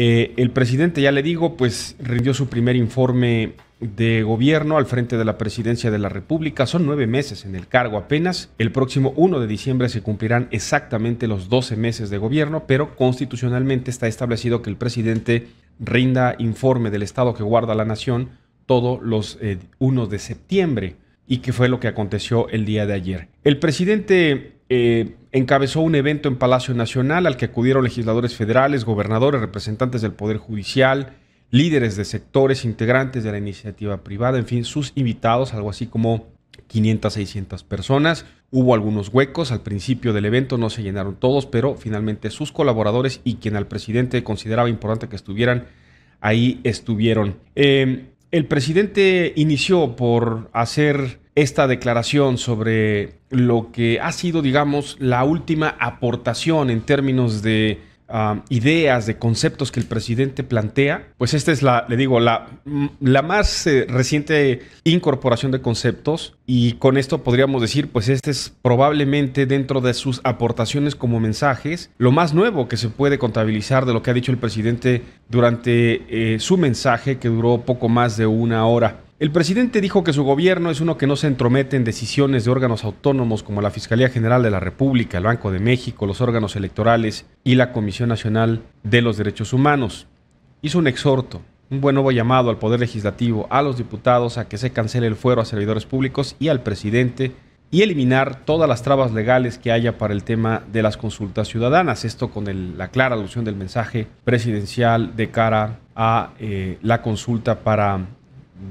Eh, el presidente, ya le digo, pues rindió su primer informe de gobierno al frente de la presidencia de la República. Son nueve meses en el cargo apenas. El próximo 1 de diciembre se cumplirán exactamente los 12 meses de gobierno, pero constitucionalmente está establecido que el presidente rinda informe del estado que guarda la nación todos los 1 eh, de septiembre y que fue lo que aconteció el día de ayer. El presidente eh, encabezó un evento en Palacio Nacional al que acudieron legisladores federales, gobernadores, representantes del Poder Judicial, líderes de sectores, integrantes de la iniciativa privada, en fin, sus invitados, algo así como 500, 600 personas. Hubo algunos huecos al principio del evento, no se llenaron todos, pero finalmente sus colaboradores y quien al presidente consideraba importante que estuvieran, ahí estuvieron. Eh, el presidente inició por hacer esta declaración sobre lo que ha sido, digamos, la última aportación en términos de ah, ideas, de conceptos que el presidente plantea, pues esta es la, le digo, la, mm, la más eh, reciente incorporación de conceptos y con esto podríamos decir, pues este es probablemente dentro de sus aportaciones como mensajes, lo más nuevo que se puede contabilizar de lo que ha dicho el presidente durante eh, su mensaje que duró poco más de una hora. El presidente dijo que su gobierno es uno que no se entromete en decisiones de órganos autónomos como la Fiscalía General de la República, el Banco de México, los órganos electorales y la Comisión Nacional de los Derechos Humanos. Hizo un exhorto, un buen nuevo llamado al Poder Legislativo, a los diputados a que se cancele el fuero a servidores públicos y al presidente y eliminar todas las trabas legales que haya para el tema de las consultas ciudadanas. Esto con la clara alusión del mensaje presidencial de cara a eh, la consulta para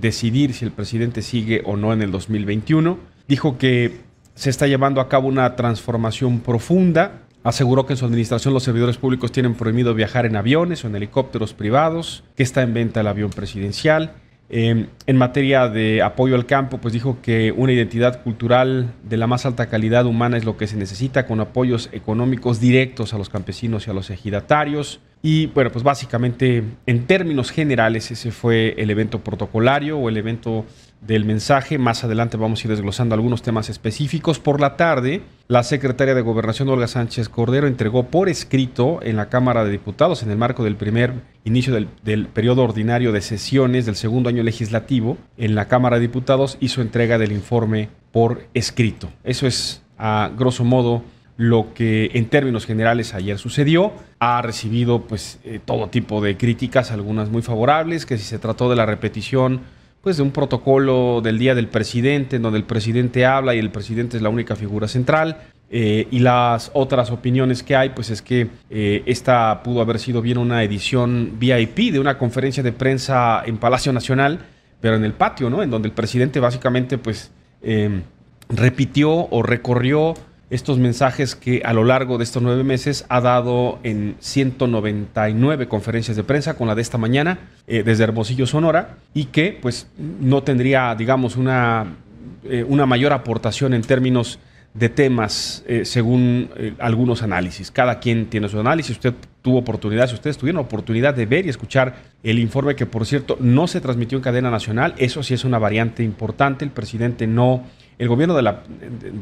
decidir si el presidente sigue o no en el 2021. Dijo que se está llevando a cabo una transformación profunda. Aseguró que en su administración los servidores públicos tienen prohibido viajar en aviones o en helicópteros privados, que está en venta el avión presidencial. Em, en materia de apoyo al campo, pues dijo que una identidad cultural de la más alta calidad humana es lo que se necesita, con apoyos económicos directos a los campesinos y a los ejidatarios. Y bueno, pues básicamente en términos generales ese fue el evento protocolario o el evento del mensaje. Más adelante vamos a ir desglosando algunos temas específicos. Por la tarde, la secretaria de Gobernación Olga Sánchez Cordero entregó por escrito en la Cámara de Diputados, en el marco del primer inicio del, periodo ordinario de sesiones del segundo año legislativo, en la Cámara de Diputados hizo entrega del informe por escrito. Eso es, a grosso modo, lo que en términos generales ayer sucedió. Ha recibido pues eh, todo tipo de críticas, algunas muy favorables, que si se trató de la repetición pues de un protocolo del día del presidente, en donde el presidente habla y el presidente es la única figura central. Eh, y las otras opiniones que hay, pues es que eh, esta pudo haber sido bien una edición VIP de una conferencia de prensa en Palacio Nacional, pero en el patio, En donde el presidente básicamente pues em, repitió o recorrió estos mensajes que a lo largo de estos nueve meses ha dado en 199 conferencias de prensa, con la de esta mañana, eh, desde Hermosillo, Sonora, y que pues no tendría, digamos, una, eh, una mayor aportación en términos de temas eh, según algunos análisis. Cada quien tiene su análisis, usted tuvo oportunidad, si ustedes tuvieron oportunidad de ver y escuchar el informe que, por cierto, no se transmitió en cadena nacional, eso sí es una variante importante, el presidente no el gobierno de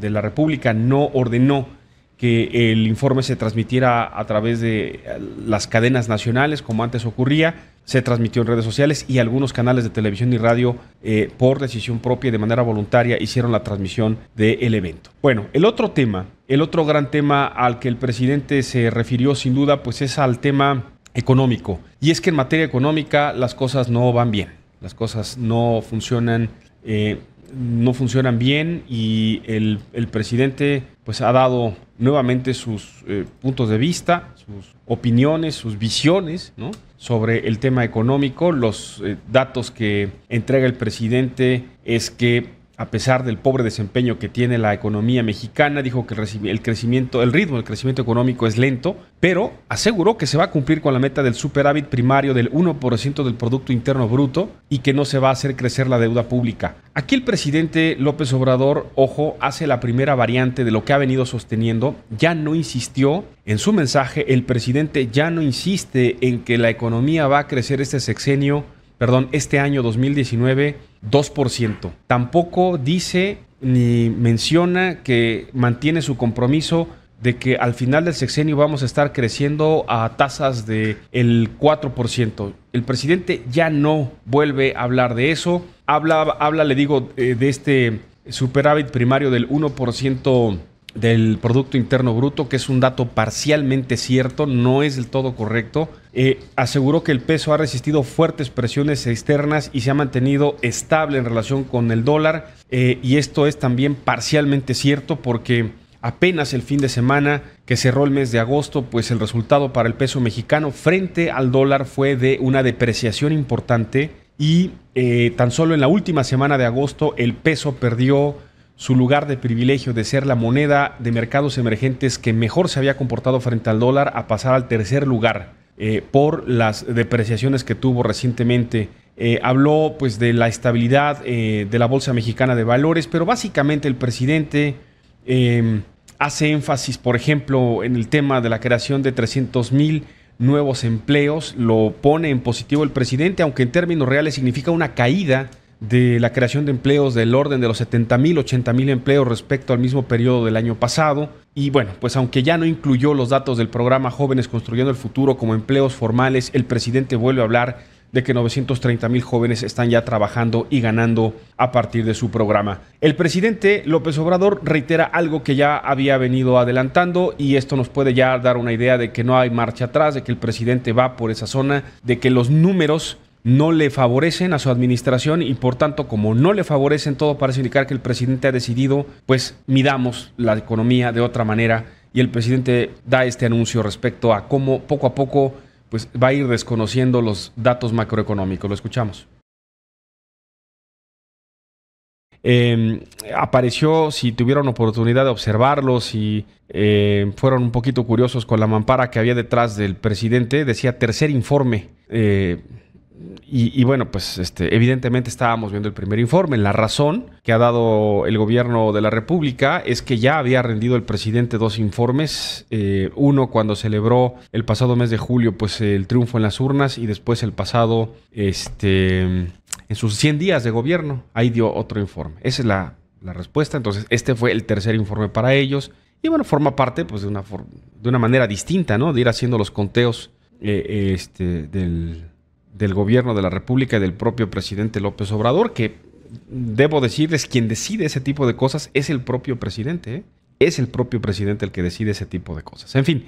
la, República no ordenó que el informe se transmitiera a través de las cadenas nacionales, como antes ocurría, se transmitió en redes sociales y algunos canales de televisión y radio, eh, por decisión propia y de manera voluntaria, hicieron la transmisión del evento. Bueno, el otro tema, el otro gran tema al que el presidente se refirió sin duda, pues es al tema económico. Y es que en materia económica las cosas no van bien, las cosas no funcionan. Eh, no funcionan bien y el, presidente pues ha dado nuevamente sus eh, puntos de vista, sus opiniones, sus visiones sobre el tema económico. Los eh, datos que entrega el presidente es que a pesar del pobre desempeño que tiene la economía mexicana, dijo que el crecimiento, el ritmo del crecimiento económico es lento, pero aseguró que se va a cumplir con la meta del superávit primario del 1% del producto interno bruto y que no se va a hacer crecer la deuda pública. Aquí el presidente López Obrador, ojo, hace la primera variante de lo que ha venido sosteniendo, ya no insistió en su mensaje, el presidente ya no insiste en que la economía va a crecer este sexenio, perdón, este año 2019 2%. Tampoco dice ni menciona que mantiene su compromiso de que al final del sexenio vamos a estar creciendo a tasas del el 4%. El presidente ya no vuelve a hablar de eso. Habla, habla le digo, eh, de este superávit primario del 1% del Producto Interno Bruto, que es un dato parcialmente cierto, no es del todo correcto. Eh, aseguró que el peso ha resistido fuertes presiones externas y se ha mantenido estable en relación con el dólar. Eh, y esto es también parcialmente cierto porque apenas el fin de semana que cerró el mes de agosto, pues el resultado para el peso mexicano frente al dólar fue de una depreciación importante y eh, tan solo en la última semana de agosto el peso perdió su lugar de privilegio de ser la moneda de mercados emergentes que mejor se había comportado frente al dólar a pasar al tercer lugar eh, por las depreciaciones que tuvo recientemente. Eh, habló pues de la estabilidad eh, de la Bolsa Mexicana de Valores, pero básicamente el presidente em, hace énfasis, por ejemplo, en el tema de la creación de 300 mil nuevos empleos, lo pone en positivo el presidente, aunque en términos reales significa una caída de la creación de empleos del orden de los 70 mil, 80 mil empleos respecto al mismo periodo del año pasado. Y bueno, pues aunque ya no incluyó los datos del programa Jóvenes Construyendo el Futuro como empleos formales, el presidente vuelve a hablar de que 930 mil jóvenes están ya trabajando y ganando a partir de su programa. El presidente López Obrador reitera algo que ya había venido adelantando y esto nos puede ya dar una idea de que no hay marcha atrás, de que el presidente va por esa zona, de que los números no le favorecen a su administración y por tanto como no le favorecen todo parece indicar que el presidente ha decidido pues midamos la economía de otra manera y el presidente da este anuncio respecto a cómo poco a poco pues va a ir desconociendo los datos macroeconómicos. Lo escuchamos. Em, apareció, si tuvieron oportunidad de observarlo, si eh, fueron un poquito curiosos con la mampara que había detrás del presidente, decía tercer informe. Eh, y, bueno, pues este, evidentemente estábamos viendo el primer informe. La razón que ha dado el gobierno de la República es que ya había rendido el presidente dos informes. Eh, uno cuando celebró el pasado mes de julio pues el triunfo en las urnas y después el pasado, este, en sus 100 días de gobierno, ahí dio otro informe. Esa es la, respuesta. Entonces, este fue el tercer informe para ellos. Y bueno, forma parte pues de una, de una manera distinta, ¿no? De ir haciendo los conteos eh, este, del del gobierno de la República y del propio presidente López Obrador, que debo decirles, quien decide ese tipo de cosas es el propio presidente. ¿eh? Es el propio presidente el que decide ese tipo de cosas. En fin,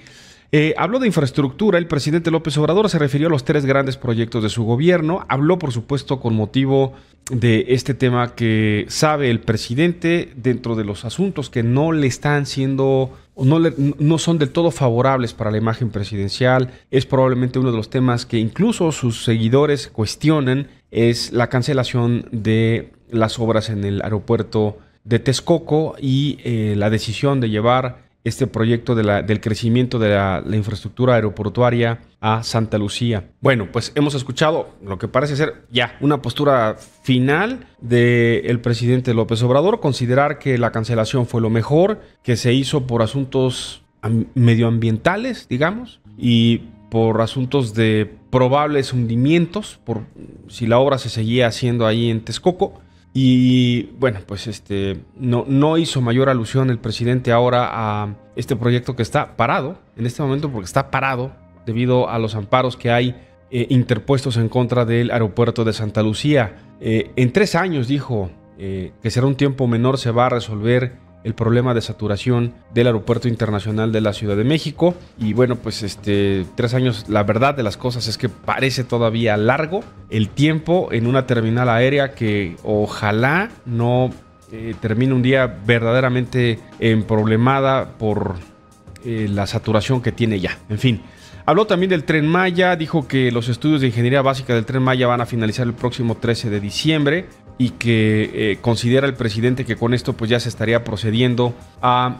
eh, habló de infraestructura. El presidente López Obrador se refirió a los tres grandes proyectos de su gobierno. Habló, por supuesto, con motivo de este tema que sabe el presidente dentro de los asuntos que no le están siendo no, son del todo favorables para la imagen presidencial. Es probablemente uno de los temas que incluso sus seguidores cuestionan, es la cancelación de las obras en el aeropuerto de Texcoco y eh, la decisión de llevar este proyecto de del crecimiento de la, infraestructura aeroportuaria a Santa Lucía. Bueno, pues hemos escuchado lo que parece ser ya una postura final del presidente López Obrador, considerar que la cancelación fue lo mejor, que se hizo por asuntos medioambientales, digamos, y por asuntos de probables hundimientos, por si la obra se seguía haciendo ahí en Texcoco. Y bueno, pues este no, no hizo mayor alusión el presidente ahora a este proyecto que está parado en este momento porque está parado debido a los amparos que hay eh, interpuestos en contra del aeropuerto de Santa Lucía. Eh, en tres años, dijo, eh, que será un tiempo menor, se va a resolver el problema de saturación del Aeropuerto Internacional de la Ciudad de México. Y bueno, pues este, tres años, la verdad de las cosas es que parece todavía largo el tiempo en una terminal aérea que ojalá no eh, termine un día verdaderamente eh, problemada por eh, la saturación que tiene ya. En fin. Habló también del tren Maya, dijo que los estudios de ingeniería básica del tren Maya van a finalizar el próximo 13 de diciembre y que eh, considera el presidente que con esto pues ya se estaría procediendo a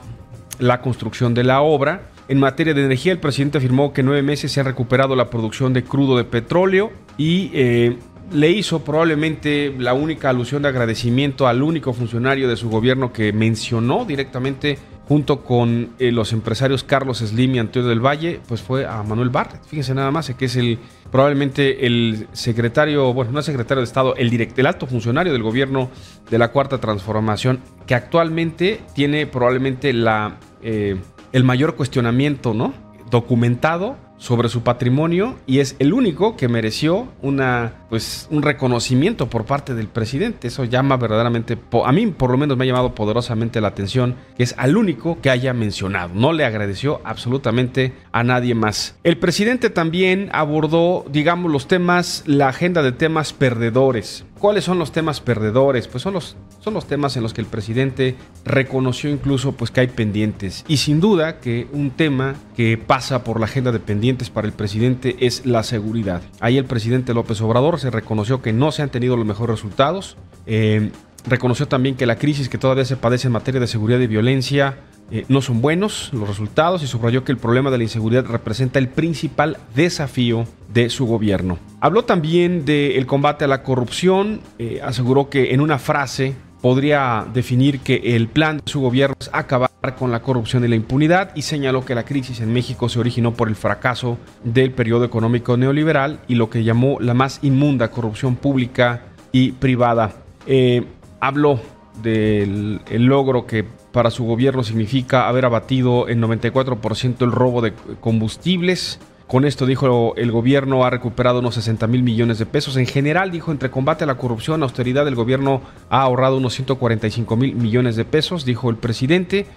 la construcción de la obra. En materia de energía, el presidente afirmó que en nueve meses se ha recuperado la producción de crudo de petróleo y eh, le hizo probablemente la única alusión de agradecimiento al único funcionario de su gobierno que mencionó directamente junto con eh, los empresarios Carlos Slim y Antonio del Valle, pues fue a Manuel Barret. Fíjense nada más, que es el probablemente el secretario, bueno, no es secretario de Estado, el, alto funcionario del gobierno de la Cuarta Transformación, que actualmente tiene probablemente la, eh, el mayor cuestionamiento, ¿no? Documentado sobre su patrimonio y es el único que mereció una, pues, un reconocimiento por parte del presidente. Eso llama verdaderamente, a mí por lo menos me ha llamado poderosamente la atención, que es al único que haya mencionado. No le agradeció absolutamente a nadie más. El presidente también abordó, digamos, los temas, la agenda de temas perdedores. ¿Cuáles son los temas perdedores? Pues son los, son los temas en los que el presidente reconoció incluso pues, que hay pendientes. Y sin duda que un tema que pasa por la agenda de pendientes para el presidente es la seguridad. Ahí el presidente López Obrador se reconoció que no se han tenido los mejores resultados. Eh, reconoció también que la crisis que todavía se padece en materia de seguridad y violencia eh, no son buenos los resultados y subrayó que el problema de la inseguridad representa el principal desafío de su gobierno. Habló también del combate a la corrupción, eh, aseguró que en una frase podría definir que el plan de su gobierno es acabar con la corrupción y la impunidad y señaló que la crisis en México se originó por el fracaso del periodo económico neoliberal y lo que llamó la más inmunda corrupción pública y privada. Eh, habló del logro que para su gobierno significa haber abatido en 94% el robo de combustibles. Con esto dijo el gobierno ha recuperado unos 60 mil millones de pesos. En general, dijo, entre combate a la corrupción, austeridad, el gobierno ha ahorrado unos 145 mil millones de pesos, dijo el presidente.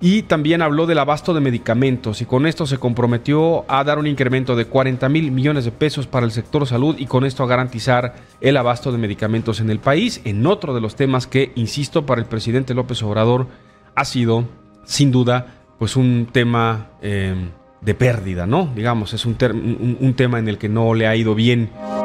Y también habló del abasto de medicamentos y con esto se comprometió a dar un incremento de 40 mil millones de pesos para el sector salud y con esto a garantizar el abasto de medicamentos en el país. En otro de los temas que, insisto, para el presidente López Obrador ha sido, sin duda, pues un tema eh, de pérdida, ¿no? Digamos, es un, un, un tema en el que no le ha ido bien.